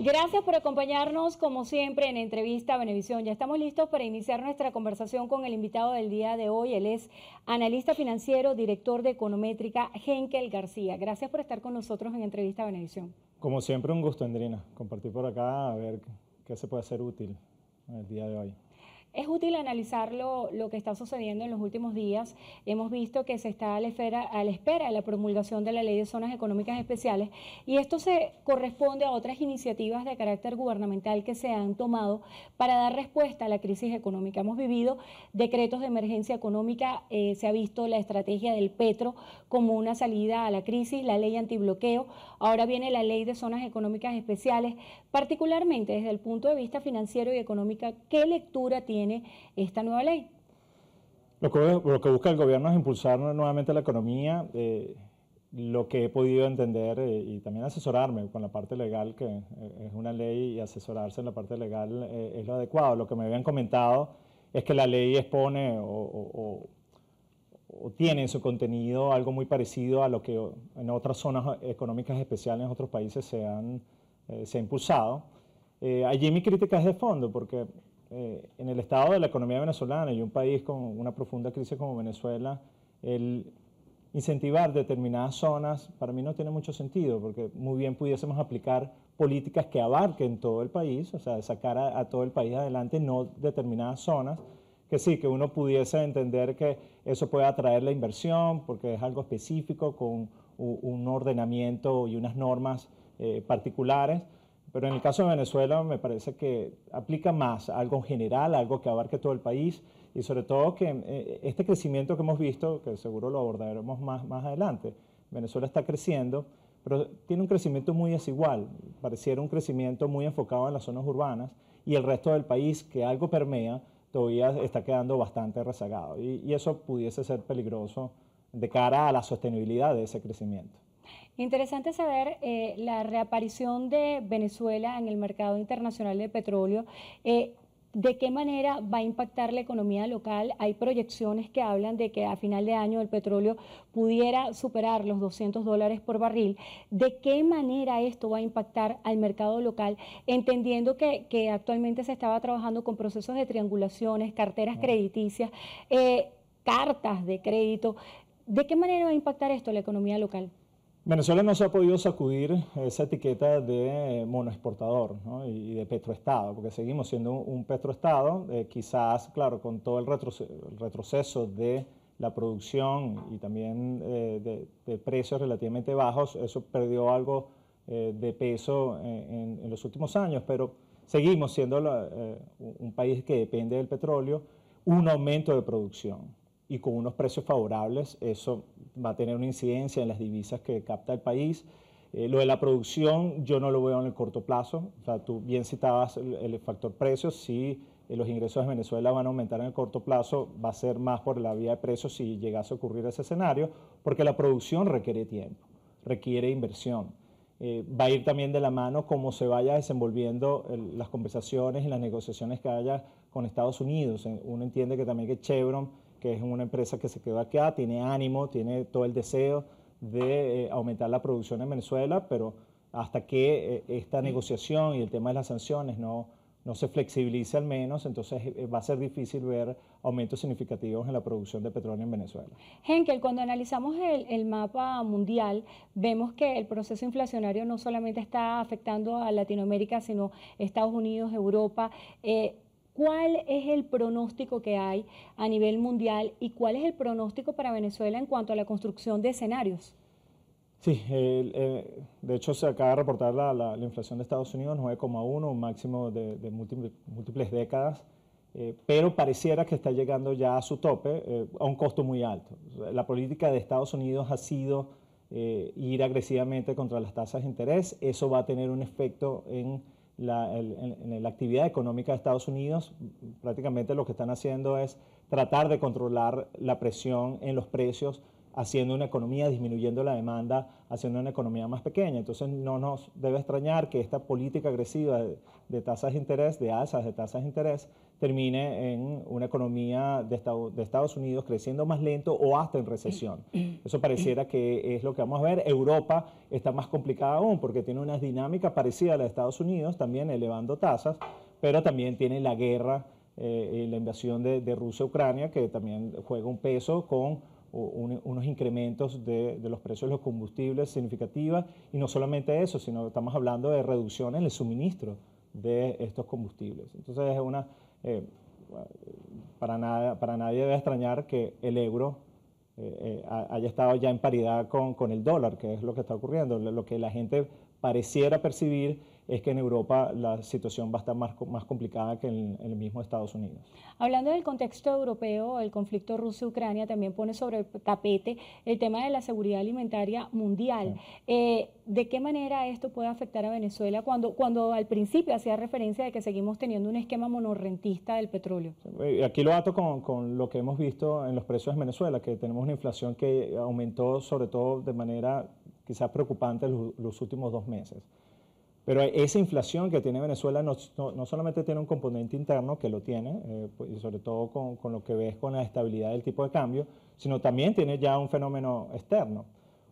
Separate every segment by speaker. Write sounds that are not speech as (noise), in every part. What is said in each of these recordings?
Speaker 1: Gracias por acompañarnos, como siempre, en Entrevista a Benevisión. Ya estamos listos para iniciar nuestra conversación con el invitado del día de hoy. Él es analista financiero, director de Econométrica, Henkel García. Gracias por estar con nosotros en Entrevista a Benevisión.
Speaker 2: Como siempre, un gusto, Andrina, compartir por acá, a ver qué se puede hacer útil el día de hoy.
Speaker 1: Es útil analizar lo, que está sucediendo en los últimos días. Hemos visto que se está a la, espera de la promulgación de la Ley de Zonas Económicas Especiales y esto se corresponde a otras iniciativas de carácter gubernamental que se han tomado para dar respuesta a la crisis económica. Hemos vivido decretos de emergencia económica, eh, se ha visto la estrategia del Petro como una salida a la crisis, la ley antibloqueo, ahora viene la Ley de Zonas Económicas Especiales, particularmente desde el punto de vista financiero y económico, ¿qué lectura tiene? tiene esta nueva ley.
Speaker 2: Lo que, busca el gobierno es impulsar nuevamente la economía. Eh, lo que he podido entender eh, y también asesorarme con la parte legal, que eh, es una ley, y asesorarse en la parte legal es lo adecuado. Lo que me habían comentado es que la ley expone o, tiene en su contenido algo muy parecido a lo que en otras zonas económicas especiales en otros países se, han, se ha impulsado. allí mi crítica es de fondo, porque eh, en el estado de la economía venezolana y un país con una profunda crisis como Venezuela, el incentivar determinadas zonas para mí no tiene mucho sentido, porque muy bien pudiésemos aplicar políticas que abarquen todo el país, o sea, sacar a, todo el país adelante, no determinadas zonas, que sí, que uno pudiese entender que eso puede atraer la inversión, porque es algo específico, con un ordenamiento y unas normas eh, particulares, pero en el caso de Venezuela me parece que aplica más algo en general, algo que abarque todo el país y sobre todo que eh, este crecimiento que hemos visto, que seguro lo abordaremos más, más adelante, Venezuela está creciendo, pero tiene un crecimiento muy desigual, pareciera un crecimiento muy enfocado en las zonas urbanas y el resto del país que algo permea todavía está quedando bastante rezagado y eso pudiese ser peligroso de cara a la sostenibilidad de ese crecimiento.
Speaker 1: Interesante saber eh, la reaparición de Venezuela en el mercado internacional de petróleo. Eh, ¿De qué manera va a impactar la economía local? Hay proyecciones que hablan de que a final de año el petróleo pudiera superar los 200 dólares por barril. ¿De qué manera esto va a impactar al mercado local? Entendiendo que, actualmente se estaba trabajando con procesos de triangulaciones, carteras crediticias, eh, cartas de crédito. ¿De qué manera va a impactar esto la economía local?
Speaker 2: Venezuela no se ha podido sacudir esa etiqueta de monoexportador y de petroestado, porque seguimos siendo un petroestado, eh, quizás, claro, con todo el, retroceso de la producción y también eh, de, precios relativamente bajos, eso perdió algo eh, de peso en, los últimos años, pero seguimos siendo un país que depende del petróleo, un aumento de producción y con unos precios favorables, eso va a tener una incidencia en las divisas que capta el país. Eh, lo de la producción yo no lo veo en el corto plazo. tú bien citabas el, factor precios. Si eh, los ingresos de Venezuela van a aumentar en el corto plazo, va a ser más por la vía de precios si llegase a ocurrir ese escenario, porque la producción requiere tiempo, requiere inversión. Eh, va a ir también de la mano cómo se vaya desenvolviendo las conversaciones y las negociaciones que haya con Estados Unidos. Uno entiende que también que Chevron que es una empresa que se quedó acá, tiene ánimo, tiene todo el deseo de eh, aumentar la producción en Venezuela, pero hasta que eh, esta negociación y el tema de las sanciones no, no se flexibilice al menos, entonces eh, va a ser difícil ver aumentos significativos en la producción de petróleo en Venezuela.
Speaker 1: Henkel, cuando analizamos el, mapa mundial, vemos que el proceso inflacionario no solamente está afectando a Latinoamérica, sino Estados Unidos, Europa. ¿Cuál es el pronóstico que hay a nivel mundial y cuál es el pronóstico para Venezuela en cuanto a la construcción de escenarios?
Speaker 2: Sí, eh, de hecho se acaba de reportar la, inflación de Estados Unidos, 9,1, un máximo de, múltiples, décadas, eh, pero pareciera que está llegando ya a su tope, eh, a un costo muy alto. La política de Estados Unidos ha sido ir agresivamente contra las tasas de interés, eso va a tener un efecto en la, en la actividad económica de Estados Unidos, prácticamente lo que están haciendo es tratar de controlar la presión en los precios haciendo una economía, disminuyendo la demanda, haciendo una economía más pequeña. Entonces no nos debe extrañar que esta política agresiva de, tasas de interés, de alzas de tasas de interés, termine en una economía de, Estados Unidos creciendo más lento o hasta en recesión. (coughs) Eso pareciera que es lo que vamos a ver. Europa está más complicada aún porque tiene una dinámica parecida a la de Estados Unidos, también elevando tasas, pero también tiene la guerra, eh, eh, la invasión de, de Rusia-Ucrania, que también juega un peso con unos incrementos de, los precios de los combustibles significativas y no solamente eso, sino que estamos hablando de reducción en el suministro de estos combustibles. Entonces es una, eh, para, nada, para nadie debe extrañar que el euro eh, eh, haya estado ya en paridad con, con el dólar, que es lo que está ocurriendo. Lo que la gente pareciera percibir es que en Europa la situación va a estar más, complicada que en, el mismo Estados Unidos.
Speaker 1: Hablando del contexto europeo, el conflicto Rusia-Ucrania también pone sobre el tapete el tema de la seguridad alimentaria mundial. Eh, ¿De qué manera esto puede afectar a Venezuela cuando, al principio hacía referencia de que seguimos teniendo un esquema monorrentista del petróleo?
Speaker 2: Eh, aquí lo ato con, lo que hemos visto en los precios de Venezuela, que tenemos una inflación que aumentó sobre todo de manera quizás preocupante los últimos dos meses. Pero esa inflación que tiene Venezuela no, solamente tiene un componente interno que lo tiene, eh, pues, y sobre todo con, lo que ves con la estabilidad del tipo de cambio, sino también tiene ya un fenómeno externo.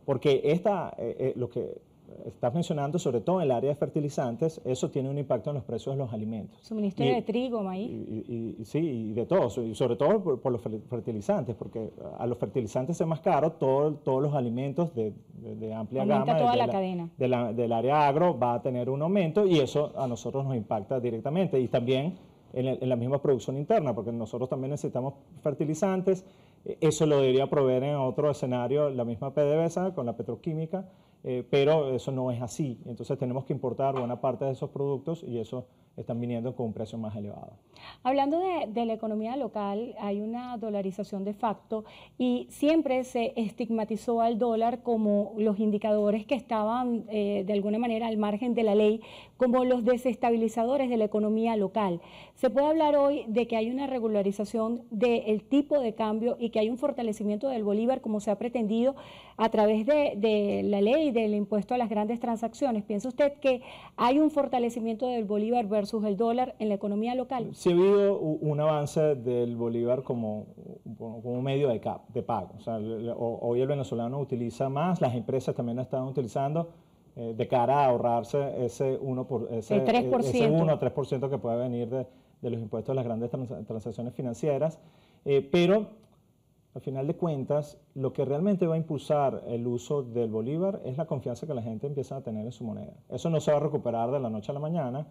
Speaker 2: Porque esta, eh, eh, lo que estás mencionando, sobre todo en el área de fertilizantes, eso tiene un impacto en los precios de los alimentos.
Speaker 1: Suministro de trigo, maíz.
Speaker 2: sí, y de todo, y sobre todo por, los fertilizantes, porque a los fertilizantes es más caro todos los alimentos de, amplia gama. toda la, cadena. del área agro va a tener un aumento y eso a nosotros nos impacta directamente. Y también en, en la misma producción interna, porque nosotros también necesitamos fertilizantes. E, eso lo debería proveer en otro escenario la misma PDVSA con la petroquímica eh, pero eso no es así. Entonces tenemos que importar buena parte de esos productos y eso están viniendo con un precio más elevado.
Speaker 1: Hablando de, la economía local, hay una dolarización de facto y siempre se estigmatizó al dólar como los indicadores que estaban eh, de alguna manera al margen de la ley, como los desestabilizadores de la economía local. Se puede hablar hoy de que hay una regularización del tipo de cambio y que hay un fortalecimiento del bolívar como se ha pretendido a través de, la ley del impuesto a las grandes transacciones. ¿Piensa usted que hay un fortalecimiento del bolívar el dólar en la economía local?
Speaker 2: Sí ha habido un avance del bolívar como, medio de, pago. O sea, hoy el venezolano utiliza más, las empresas también lo están utilizando eh, de cara a ahorrarse ese 1, ese, o 3% que puede venir de, los impuestos de las grandes transacciones financieras. Eh, pero, al final de cuentas, lo que realmente va a impulsar el uso del bolívar es la confianza que la gente empieza a tener en su moneda. Eso no se va a recuperar de la noche a la mañana,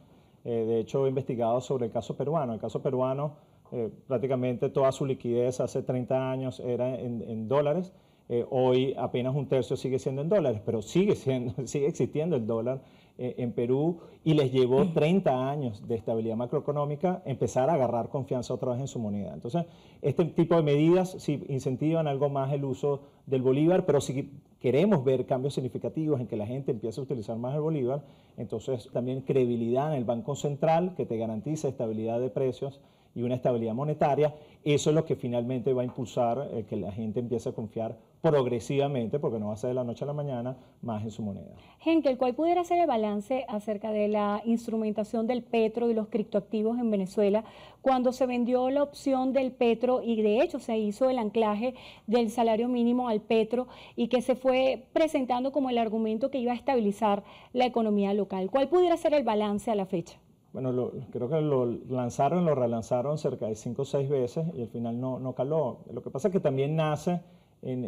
Speaker 2: eh, de hecho, he investigado sobre el caso peruano. El caso peruano, eh, prácticamente toda su liquidez hace 30 años era en, dólares. Eh, hoy apenas un tercio sigue siendo en dólares, pero sigue, siendo, (laughs) sigue existiendo el dólar en Perú y les llevó 30 mm. años de estabilidad macroeconómica empezar a agarrar confianza otra vez en su moneda. Entonces, este tipo de medidas sí incentivan algo más el uso del bolívar, pero sí queremos ver cambios significativos en que la gente empiece a utilizar más el bolívar, entonces también credibilidad en el Banco Central que te garantiza estabilidad de precios y una estabilidad monetaria, eso es lo que finalmente va a impulsar eh, que la gente empiece a confiar progresivamente, porque no va a ser de la noche a la mañana, más en su moneda.
Speaker 1: Henkel, ¿cuál pudiera ser el balance acerca de la instrumentación del petro y los criptoactivos en Venezuela cuando se vendió la opción del petro y de hecho se hizo el anclaje del salario mínimo al petro y que se fue presentando como el argumento que iba a estabilizar la economía local? ¿Cuál pudiera ser el balance a la fecha?
Speaker 2: bueno, creo que lo lanzaron, lo relanzaron cerca de cinco o seis veces y al final no, no caló. Lo que pasa es que también nace en,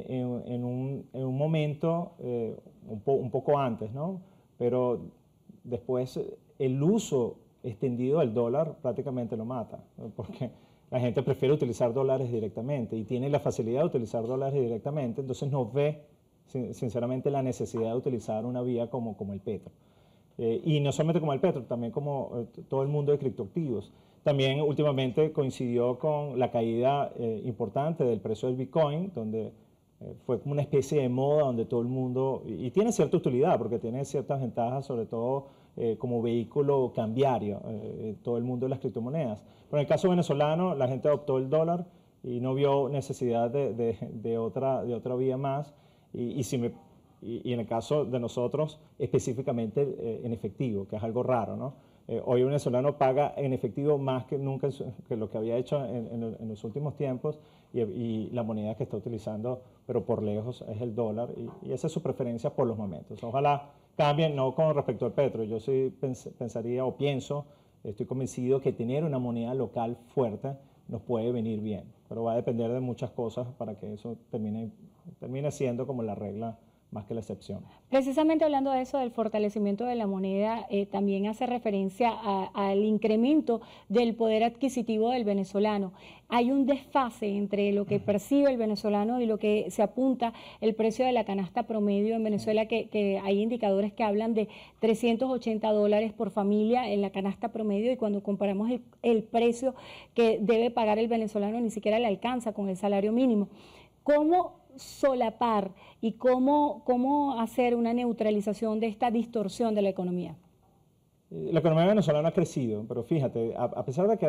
Speaker 2: un, en un, momento eh, un, poco antes, ¿no? Pero después eh, el uso extendido del dólar prácticamente lo mata, porque la gente prefiere utilizar dólares directamente y tiene la facilidad de utilizar dólares directamente, entonces no ve sinceramente la necesidad de utilizar una vía como, como el petro. Eh, y no solamente como el petro, también como eh, todo el mundo de criptoactivos. También últimamente coincidió con la caída eh, importante del precio del Bitcoin, donde fue como una especie de moda donde todo el mundo, y, tiene cierta utilidad porque tiene ciertas ventajas, sobre todo como vehículo cambiario, todo el mundo de las criptomonedas. Pero en el caso venezolano, la gente adoptó el dólar y no vio necesidad de, de, otra, de otra vía más. Y, y si me y, en el caso de nosotros específicamente eh, en efectivo, que es algo raro, ¿no? Eh, hoy un venezolano paga en efectivo más que nunca que lo que había hecho en, los últimos tiempos y, la moneda que está utilizando, pero por lejos es el dólar y, esa es su preferencia por los momentos. Ojalá cambien, no con respecto al petro, yo sí pensaría o pienso, estoy convencido que tener una moneda local fuerte nos puede venir bien, pero va a depender de muchas cosas para que eso termine, termine siendo como la regla más que la excepción.
Speaker 1: Precisamente hablando de eso, del fortalecimiento de la moneda, eh, también hace referencia al incremento del poder adquisitivo del venezolano. Hay un desfase entre lo que percibe el venezolano y lo que se apunta el precio de la canasta promedio en Venezuela, que, hay indicadores que hablan de 380 dólares por familia en la canasta promedio y cuando comparamos el, el precio que debe pagar el venezolano ni siquiera le alcanza con el salario mínimo. ¿Cómo solapar y cómo, cómo hacer una neutralización de esta distorsión de la economía?
Speaker 2: Eh, la economía venezolana ha crecido, pero fíjate, a, pesar de, que,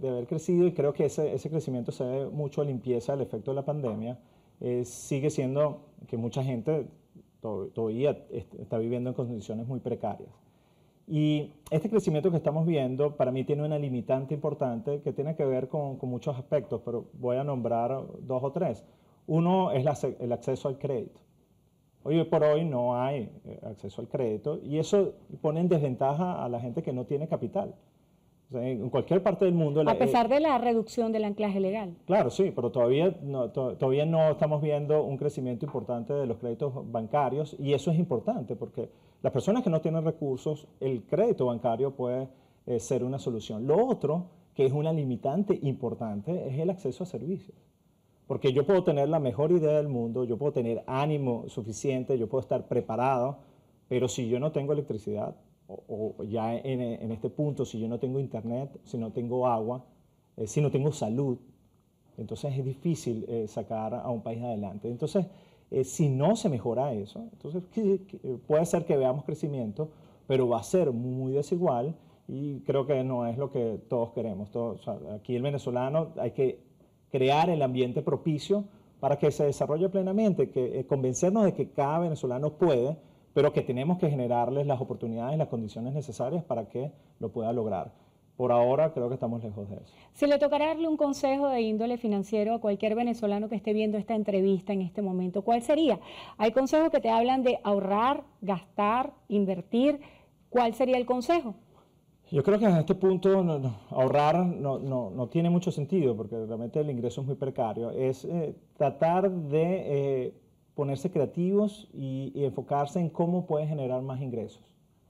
Speaker 2: de, haber crecido, y creo que ese, ese, crecimiento se debe mucho a limpieza del efecto de la pandemia, eh, sigue siendo que mucha gente todavía está viviendo en condiciones muy precarias. Y este crecimiento que estamos viendo para mí tiene una limitante importante que tiene que ver con, con muchos aspectos, pero voy a nombrar dos o tres. Uno es el acceso al crédito. Hoy por hoy no hay eh, acceso al crédito y eso pone en desventaja a la gente que no tiene capital. en cualquier parte del mundo... A pesar
Speaker 1: eh, de la reducción del anclaje legal.
Speaker 2: Claro, sí, pero todavía no, estamos viendo un crecimiento importante de los créditos bancarios y eso es importante porque las personas que no tienen recursos, el crédito bancario puede eh, ser una solución. Lo otro, que es una limitante importante, es el acceso a servicios. Porque yo puedo tener la mejor idea del mundo, yo puedo tener ánimo suficiente, yo puedo estar preparado, pero si yo no tengo electricidad, o, ya en, este punto, si yo no tengo internet, si no tengo agua, eh, si no tengo salud, entonces es difícil eh, sacar a un país adelante. Entonces, eh, si no se mejora eso, entonces puede ser que veamos crecimiento, pero va a ser muy desigual y creo que no es lo que todos queremos. aquí el venezolano hay que crear el ambiente propicio para que se desarrolle plenamente, que, eh, convencernos de que cada venezolano puede, pero que tenemos que generarles las oportunidades, y las condiciones necesarias para que lo pueda lograr. Por ahora creo que estamos lejos de eso.
Speaker 1: Si le tocará darle un consejo de índole financiero a cualquier venezolano que esté viendo esta entrevista en este momento, ¿cuál sería? Hay consejos que te hablan de ahorrar, gastar, invertir. ¿Cuál sería el consejo?
Speaker 2: Yo creo que en este punto ahorrar no, no, tiene mucho sentido porque realmente el ingreso es muy precario. Es eh, tratar de eh, ponerse creativos y, enfocarse en cómo pueden generar más ingresos.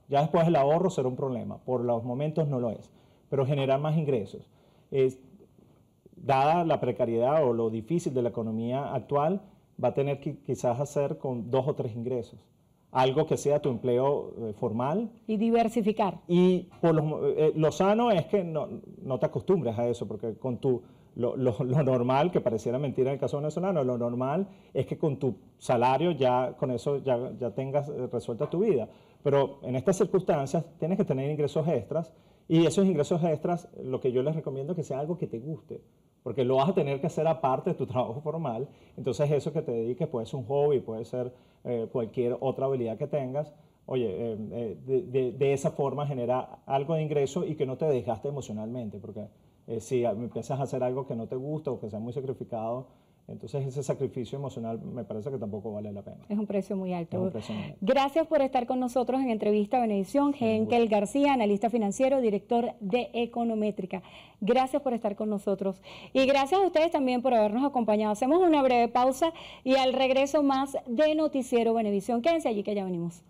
Speaker 2: Ya después el ahorro será un problema, por los momentos no lo es, pero generar más ingresos. dada la precariedad o lo difícil de la economía actual, va a tener que quizás hacer con dos o tres ingresos algo que sea tu empleo eh, formal. Y diversificar. Y por eh, lo sano es que no, no, te acostumbres a eso, porque con tu, lo, lo, lo, normal, que pareciera mentira en el caso venezolano, lo normal es que con tu salario ya con eso ya, ya tengas eh, resuelta tu vida. Pero en estas circunstancias tienes que tener ingresos extras y esos ingresos extras, lo que yo les recomiendo es que sea algo que te guste, porque lo vas a tener que hacer aparte de tu (laughs) trabajo formal. Entonces eso que te dediques puede ser un hobby, puede ser eh, cualquier otra habilidad que tengas. Oye, eh, eh, de, de, esa forma genera algo de ingreso y que no te desgaste emocionalmente, porque si empiezas a hacer algo que no te gusta o que sea muy sacrificado, entonces ese sacrificio emocional me parece que tampoco vale la pena.
Speaker 1: Es un precio muy alto. Gracias por estar con nosotros en entrevista Benedición, Genkel García, analista financiero, director de Econométrica. Gracias por estar con nosotros. Y gracias a ustedes también por habernos acompañado. Hacemos una breve pausa y al regreso más de Noticiero Benevisión. Quédense allí que ya venimos.